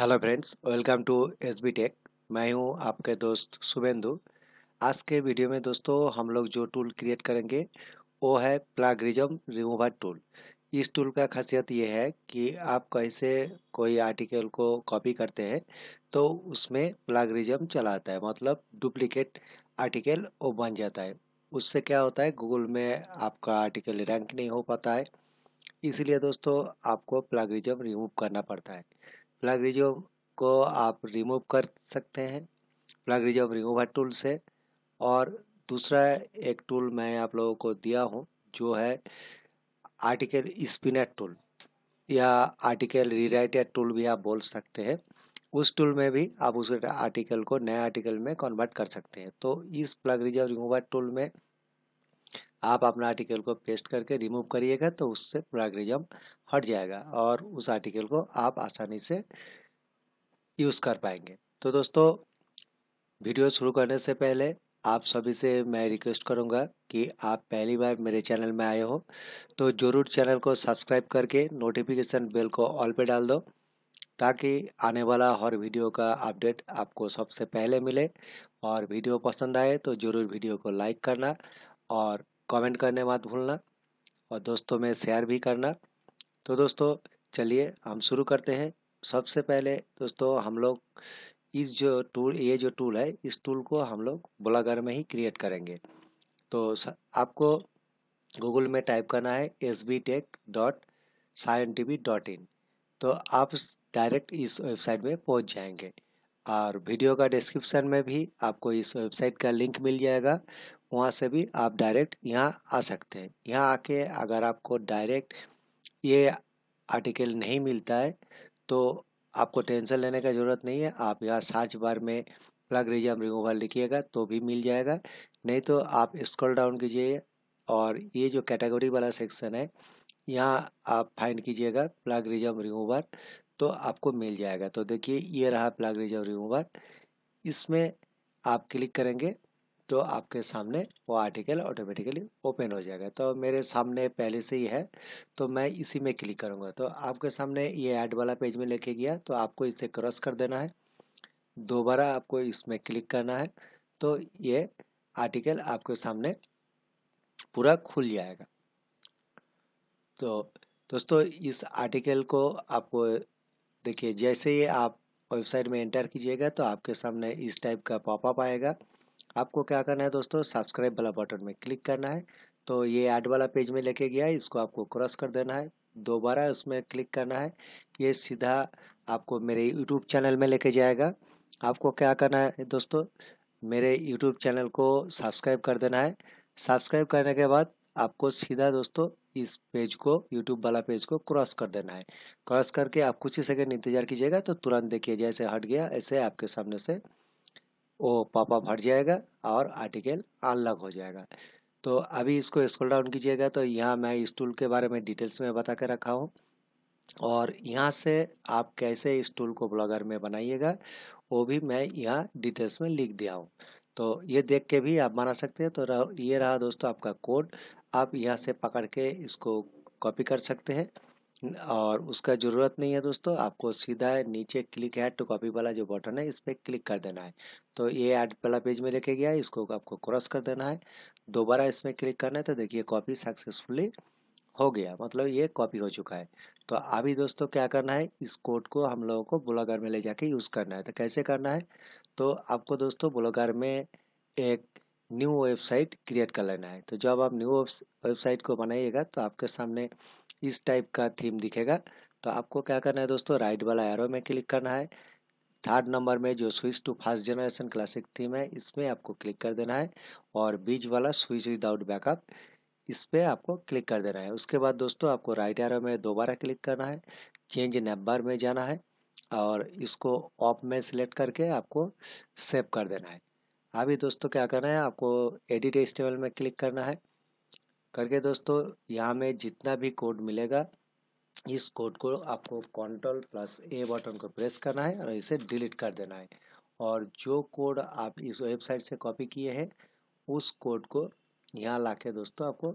hello friends welcome to S B tech मैं हूं आपके दोस्त शुभेंदु आज के वीडियो में दोस्तों हम लोग जो टूल क्रिएट करेंगे वो है प्लागरिजम रिमूवर टूल इस टूल का खासियत ये है कि आप कैसे कोई आर्टिकल को कॉपी करते हैं तो उसमें प्लागरिज्म चलाता है मतलब डुप्लीकेट आर्टिकल वो बन जाता है उससे क्या होता है गूगल में आपका आर्टिकल रैंक नहीं हो पाता है इसलिए दोस्तों आपको प्लागरिज्म रिमूव करना पड़ता है प्लग रिजो को आप रिमूव कर सकते हैं प्लग रिजो रिमूवर टूल से और दूसरा एक टूल मैं आप लोगों को दिया हूँ जो है आर्टिकल स्पिनर टूल या आर्टिकल रीराइटेड टूल भी आप बोल सकते हैं उस टूल में भी आप उस आर्टिकल को नए आर्टिकल में कन्वर्ट कर सकते हैं तो इस प्लग रिजर्व रिमूवर टूल में आप अपना आर्टिकल को पेस्ट करके रिमूव करिएगा तो उससे प्लागरिज्म हट जाएगा और उस आर्टिकल को आप आसानी से यूज़ कर पाएंगे तो दोस्तों वीडियो शुरू करने से पहले आप सभी से मैं रिक्वेस्ट करूंगा कि आप पहली बार मेरे चैनल में आए हो तो ज़रूर चैनल को सब्सक्राइब करके नोटिफिकेशन बेल को ऑल पे डाल दो ताकि आने वाला हर वीडियो का अपडेट आपको सबसे पहले मिले और वीडियो पसंद आए तो ज़रूर वीडियो को लाइक करना और कमेंट करने मत भूलना और दोस्तों में शेयर भी करना तो दोस्तों चलिए हम शुरू करते हैं सबसे पहले दोस्तों हम लोग इस जो टूल ये जो टूल है इस टूल को हम लोग ब्लॉगर में ही क्रिएट करेंगे तो आपको गूगल में टाइप करना है S B tech dot V dot in तो आप डायरेक्ट इस वेबसाइट में पहुंच जाएंगे और वीडियो का डिस्क्रिप्शन में भी आपको इस वेबसाइट का लिंक मिल जाएगा वहाँ से भी आप डायरेक्ट यहाँ आ सकते हैं यहाँ आके अगर आपको डायरेक्ट ये आर्टिकल नहीं मिलता है तो आपको टेंशन लेने का ज़रूरत नहीं है आप यहाँ सर्च बार में प्लग रिजम रिमूवल लिखिएगा तो भी मिल जाएगा नहीं तो आप स्क्रॉल डाउन कीजिए और ये जो कैटेगरी वाला सेक्शन है यहाँ आप फाइंड कीजिएगा प्लग रिजम रिमूवर तो आपको मिल जाएगा तो देखिए ये रहा प्लग रिजम रिमूवर इसमें आप क्लिक करेंगे तो आपके सामने वो आर्टिकल ऑटोमेटिकली ओपन हो जाएगा तो मेरे सामने पहले से ही है तो मैं इसी में क्लिक करूँगा तो आपके सामने ये ऐड वाला पेज में लेके गया तो आपको इसे क्रॉस कर देना है दोबारा आपको इसमें क्लिक करना है तो ये आर्टिकल आपके सामने पूरा खुल जाएगा तो दोस्तों इस आर्टिकल को आपको देखिए जैसे ही आप वेबसाइट में एंटर कीजिएगा तो आपके सामने इस टाइप का पॉपअप आएगा आपको क्या करना है दोस्तों सब्सक्राइब वाला बटन में क्लिक करना है तो ये ऐड वाला पेज में लेके गया है इसको आपको क्रॉस कर देना है दोबारा उसमें क्लिक करना है ये सीधा आपको मेरे यूट्यूब चैनल में लेके जाएगा आपको क्या करना है दोस्तों मेरे यूट्यूब चैनल को सब्सक्राइब कर देना है सब्सक्राइब करने के बाद आपको सीधा दोस्तों इस पेज को यूट्यूब वाला पेज को क्रॉस कर देना है क्रॉस करके आप कुछ ही सेकेंड इंतजार कीजिएगा तो तुरंत देखिए जैसे हट गया ऐसे आपके सामने से वो पापा भर जाएगा और आर्टिकल अनलॉक हो जाएगा तो अभी इसको स्क्रॉल डाउन कीजिएगा तो यहाँ मैं इस टूल के बारे में डिटेल्स में बता कर रखा हूँ और यहाँ से आप कैसे इस टूल को ब्लॉगर में बनाइएगा वो भी मैं यहाँ डिटेल्स में लिख दिया हूँ तो ये देख के भी आप बना सकते हैं तो रह, ये रहा दोस्तों आपका कोड आप यहाँ से पकड़ के इसको कॉपी कर सकते हैं और उसका ज़रूरत नहीं है दोस्तों आपको सीधा नीचे क्लिक है टू कॉपी वाला जो बटन है इस पर क्लिक कर देना है तो ये ऐड वाला पेज में लेके गया है इसको आपको क्रॉस कर देना है दोबारा इसमें क्लिक करना है तो देखिए कॉपी सक्सेसफुली हो गया मतलब ये कॉपी हो चुका है तो अभी दोस्तों क्या करना है इस कोड को हम लोगों को ब्लॉगर में ले जाके यूज़ करना है तो कैसे करना है तो आपको दोस्तों ब्लॉगर में एक न्यू वेबसाइट क्रिएट कर लेना है तो जब आप न्यू वेबसाइट को बनाइएगा तो आपके सामने इस टाइप का थीम दिखेगा तो आपको क्या करना है दोस्तों राइट वाला एरो में क्लिक करना है थर्ड नंबर में जो switch to first generation classic theme है इसमें आपको क्लिक कर देना है और बीच वाला स्विच विदाउट बैकअप इस पर आपको क्लिक कर देना है उसके बाद दोस्तों आपको राइट एरो में दोबारा क्लिक करना है चेंज नंबर में जाना है और इसको ऑफ में सिलेक्ट करके आपको सेव कर देना है अभी दोस्तों क्या करना है आपको एडिट स्टेबल में क्लिक करना है करके दोस्तों यहाँ में जितना भी कोड मिलेगा इस कोड को आपको कंट्रोल प्लस ए बटन को प्रेस करना है और इसे डिलीट कर देना है और जो कोड आप इस वेबसाइट से कॉपी किए हैं उस कोड को यहाँ ला के दोस्तों आपको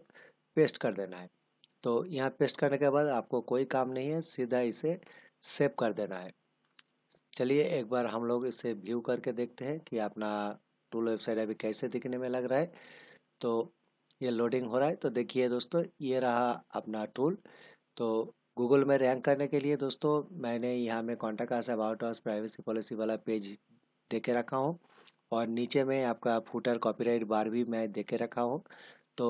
पेस्ट कर देना है तो यहाँ पेस्ट करने के बाद आपको कोई काम नहीं है सीधा इसे सेव कर देना है चलिए एक बार हम लोग इसे व्यू करके देखते हैं कि अपना टूल वेबसाइट अभी कैसे दिखने में लग रहा है तो ये लोडिंग हो रहा है तो देखिए दोस्तों ये रहा अपना टूल तो गूगल में रैंक करने के लिए दोस्तों मैंने यहाँ में contact us about us privacy policy वाला पेज दे के रखा हूँ और नीचे में आपका फूटर कॉपीराइट बार भी मैं दे के रखा हूँ तो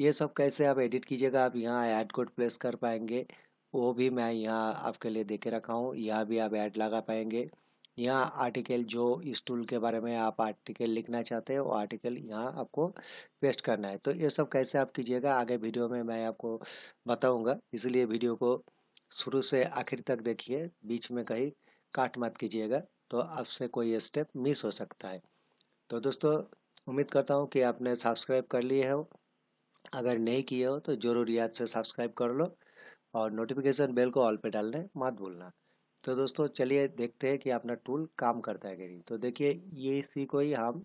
ये सब कैसे आप एडिट कीजिएगा आप यहाँ ऐड कोड प्लेस कर पाएंगे वो भी मैं यहाँ आपके लिए दे के रखा हूँ यहाँ भी आप ऐड लगा पाएंगे यहाँ आर्टिकल जो इस टूल के बारे में आप आर्टिकल लिखना चाहते हैं वो आर्टिकल यहाँ आपको पेस्ट करना है तो ये सब कैसे आप कीजिएगा आगे वीडियो में मैं आपको बताऊँगा इसलिए वीडियो को शुरू से आखिर तक देखिए बीच में कहीं काट मत कीजिएगा तो आपसे कोई स्टेप मिस हो सकता है तो दोस्तों उम्मीद करता हूँ कि आपने सब्सक्राइब कर लिए हो अगर नहीं किए हो तो ज़रूर याद से सब्सक्राइब कर लो और नोटिफिकेशन बेल को ऑल पे डालने मत भूलना तो दोस्तों चलिए देखते हैं कि अपना टूल काम करता है कि नहीं तो देखिए ये इसी को ही हम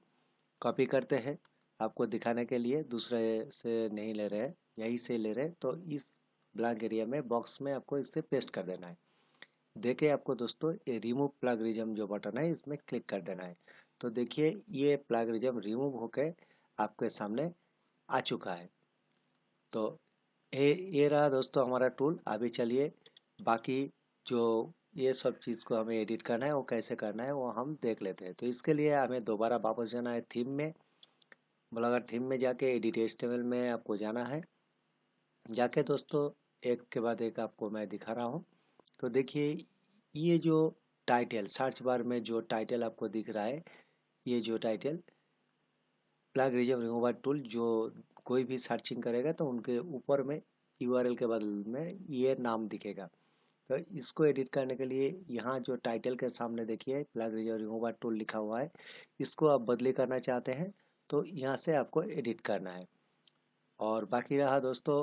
कॉपी करते हैं आपको दिखाने के लिए दूसरे से नहीं ले रहे हैं यहीं से ले रहे हैं तो इस ब्लैंक एरिया में बॉक्स में आपको इसे पेस्ट कर देना है देखिए आपको दोस्तों ये रिमूव प्लग रिजम जो बटन है इसमें क्लिक कर देना है तो देखिए ये प्लग रिजम रिमूव होकर आपके सामने आ चुका है तो ये ये रहा दोस्तों हमारा टूल अभी चलिए बाकी जो ये सब चीज़ को हमें एडिट करना है वो कैसे करना है वो हम देख लेते हैं तो इसके लिए हमें दोबारा वापस जाना है थीम में ब्लॉगर मतलब थीम में जाके एडिट में आपको जाना है जाके दोस्तों एक के बाद एक आपको मैं दिखा रहा हूँ तो देखिए ये जो टाइटल सर्च बार में जो टाइटल आपको दिख रहा है ये जो title plug reserve remover tool जो कोई भी सर्चिंग करेगा तो उनके ऊपर में यू के बदल में ये नाम दिखेगा तो इसको एडिट करने के लिए यहाँ जो टाइटल के सामने देखिए प्लग रिमूवर टूल लिखा हुआ है इसको आप बदली करना चाहते हैं तो यहाँ से आपको एडिट करना है और बाकी रहा दोस्तों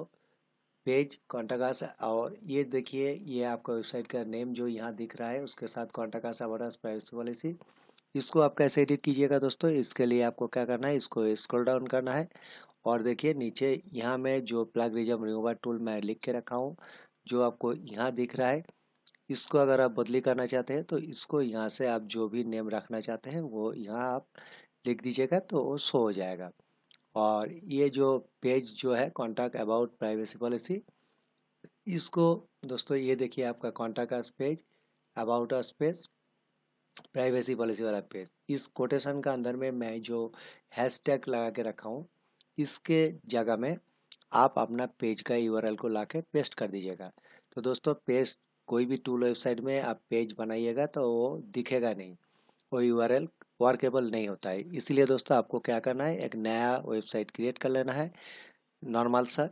पेज कॉन्टागास और ये देखिए ये आपका वेबसाइट का नेम जो यहाँ दिख रहा है उसके साथ कॉन्टाकास अवर्स प्राइवेसी पॉलिसी इसको आप कैसे एडिट कीजिएगा दोस्तों इसके लिए आपको क्या करना है इसको स्क्रॉल डाउन करना है और देखिए नीचे यहाँ में जो प्लग रिजम रिमूवर टूल मैं लिख के रखा हूँ जो आपको यहाँ दिख रहा है इसको अगर आप बदली करना चाहते हैं तो इसको यहाँ से आप जो भी नेम रखना चाहते हैं वो यहाँ आप लिख दीजिएगा तो वो शो हो जाएगा और ये जो पेज जो है कॉन्टैक्ट अबाउट प्राइवेसी पॉलिसी इसको दोस्तों ये देखिए आपका contact us page about us page privacy policy वाला पेज इस कोटेशन का अंदर में मैं जो हैश लगा के रखा हूँ इसके जगह में आप अपना पेज का यू को ला पेस्ट कर दीजिएगा तो दोस्तों पेज कोई भी टूल वेबसाइट में आप पेज बनाइएगा तो वो दिखेगा नहीं वो यूआरएल वर्केबल नहीं होता है इसलिए दोस्तों आपको क्या करना है एक नया वेबसाइट क्रिएट कर लेना है नॉर्मल सा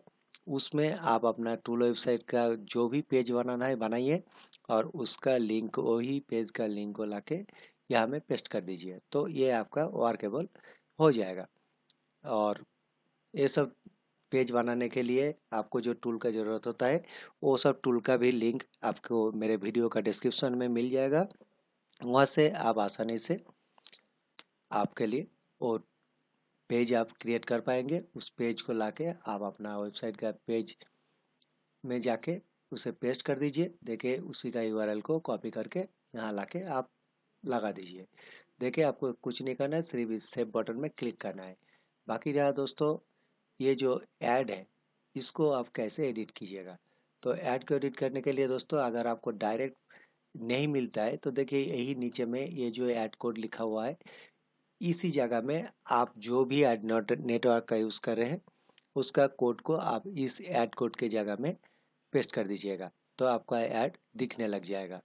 उसमें आप अपना टूल वेबसाइट का जो भी पेज बनाना है बनाइए और उसका लिंक वही पेज का लिंक को लाके यहाँ में पेस्ट कर दीजिए तो ये आपका वर्केबल हो जाएगा और ये सब पेज बनाने के लिए आपको जो टूल का ज़रूरत होता है वो सब टूल का भी लिंक आपको मेरे वीडियो का डिस्क्रिप्शन में मिल जाएगा वहाँ से आप आसानी से आपके लिए वो पेज आप क्रिएट कर पाएंगे उस पेज को लाके आप अपना वेबसाइट का पेज में जाके उसे पेस्ट कर दीजिए देखिए उसी का यूआरएल को कॉपी करके यहाँ लाके आप लगा दीजिए देखिए आपको कुछ नहीं करना है सिर्फ इस सेव बटन में क्लिक करना है बाकी रहा दोस्तों ये जो ऐड है इसको आप कैसे एडिट कीजिएगा तो ऐड को एडिट करने के लिए दोस्तों अगर आपको डायरेक्ट नहीं मिलता है तो देखिए यही नीचे में ये जो ऐड कोड लिखा हुआ है इसी जगह में आप जो भी ऐड नेटवर्क का यूज़ कर रहे हैं उसका कोड को आप इस ऐड कोड के जगह में पेस्ट कर दीजिएगा तो आपका ऐड दिखने लग जाएगा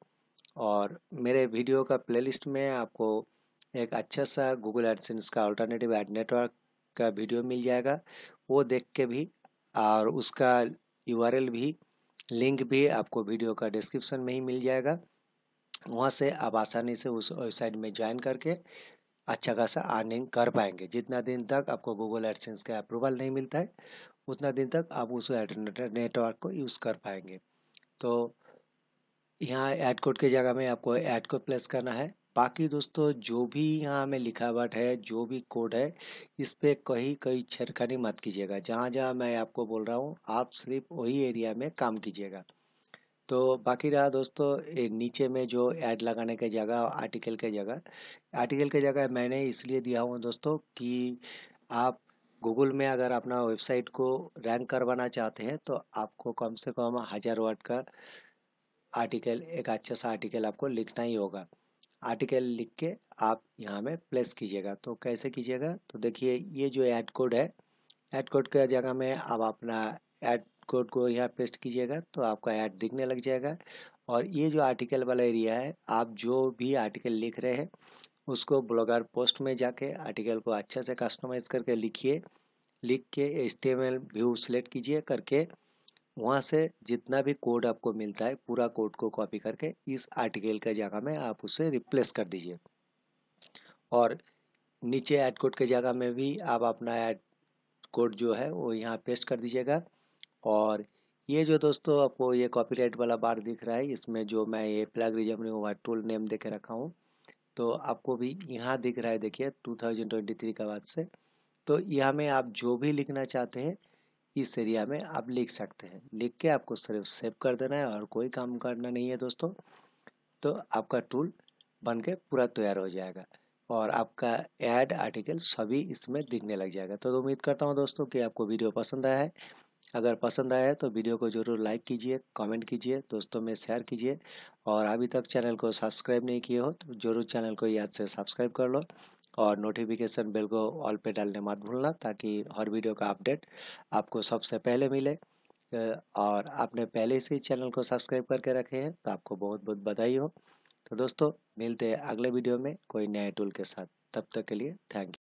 और मेरे वीडियो का प्लेलिस्ट में आपको एक अच्छा सा गूगल एडसेंस का अल्टरनेटिव एड नेटवर्क का वीडियो मिल जाएगा वो देख के भी और उसका यूआरएल भी लिंक भी आपको वीडियो का डिस्क्रिप्शन में ही मिल जाएगा वहाँ से आप आसानी से उस वेबसाइट में ज्वाइन करके अच्छा खासा अर्निंग कर पाएंगे जितना दिन तक आपको गूगल एडसेंस का अप्रूवल नहीं मिलता है उतना दिन तक आप उस नेटवर्क को यूज़ कर पाएंगे तो यहाँ एड कोड की जगह में आपको ऐड को प्लेस करना है बाकी दोस्तों जो भी यहाँ में लिखावट है जो भी कोड है इस पर कहीं कहीं छेड़खानी मत कीजिएगा जहाँ जहाँ मैं आपको बोल रहा हूँ आप सिर्फ वही एरिया में काम कीजिएगा तो बाकी रहा दोस्तों नीचे में जो ऐड लगाने के जगह आर्टिकल के जगह आर्टिकल के जगह मैंने इसलिए दिया हूँ दोस्तों कि आप गूगल में अगर अपना वेबसाइट को रैंक करवाना चाहते हैं तो आपको कम से कम हज़ार वर्ड का आर्टिकल एक अच्छा सा आर्टिकल आपको लिखना ही होगा आर्टिकल लिख के आप यहाँ में प्लेस कीजिएगा तो कैसे कीजिएगा तो देखिए ये जो ऐड कोड है ऐड कोड का जगह में आप अपना ऐड कोड को यहाँ पेस्ट कीजिएगा तो आपका ऐड दिखने लग जाएगा और ये जो आर्टिकल वाला एरिया है आप जो भी आर्टिकल लिख रहे हैं उसको ब्लॉगर पोस्ट में जाके आर्टिकल को अच्छे से कस्टमाइज करके लिखिए लिख के एच व्यू सेलेक्ट कीजिए करके वहाँ से जितना भी कोड आपको मिलता है पूरा कोड को कॉपी करके इस आर्टिकल के जगह में आप उसे रिप्लेस कर दीजिए और नीचे ऐड कोड के जगह में भी आप अपना ऐड कोड जो है वो यहाँ पेस्ट कर दीजिएगा और ये जो दोस्तों आपको ये कॉपीराइट वाला बार दिख रहा है इसमें जो मैं ये प्लगरिज्म ने हुआ टूल नेम दे के रखा हूँ तो आपको भी यहाँ दिख रहा है देखिए 2023 के बाद से तो यहाँ में आप जो भी लिखना चाहते हैं इस एरिया में आप लिख सकते हैं लिख के आपको सिर्फ सेव कर देना है और कोई काम करना नहीं है दोस्तों तो आपका टूल बन के पूरा तैयार हो जाएगा और आपका एड आर्टिकल सभी इसमें दिखने लग जाएगा तो उम्मीद करता हूँ दोस्तों कि आपको वीडियो पसंद आया है अगर पसंद आया है तो वीडियो को जरूर लाइक कीजिए कमेंट कीजिए दोस्तों में शेयर कीजिए और अभी तक चैनल को सब्सक्राइब नहीं किए हो तो जरूर चैनल को याद से सब्सक्राइब कर लो और नोटिफिकेशन बेल को ऑल पे डालने मत भूलना ताकि हर वीडियो का अपडेट आपको सबसे पहले मिले और आपने पहले से ही चैनल को सब्सक्राइब करके रखे हैं तो आपको बहुत बहुत बधाई हो तो दोस्तों मिलते हैं अगले वीडियो में कोई नए टूल के साथ तब तक के लिए थैंक यू